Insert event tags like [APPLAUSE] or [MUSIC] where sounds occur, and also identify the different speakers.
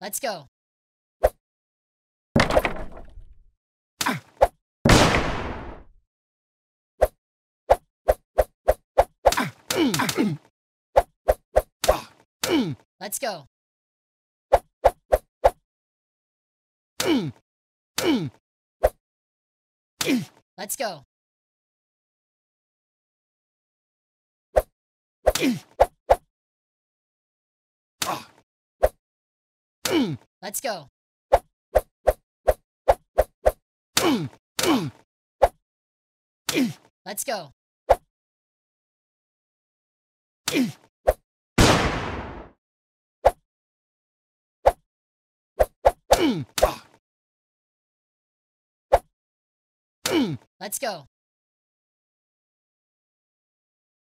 Speaker 1: Let's go. Let's go. Let's go. [CLEARS THROAT] Let's go. [CLEARS THROAT] Let's go. [CLEARS THROAT] Let's go.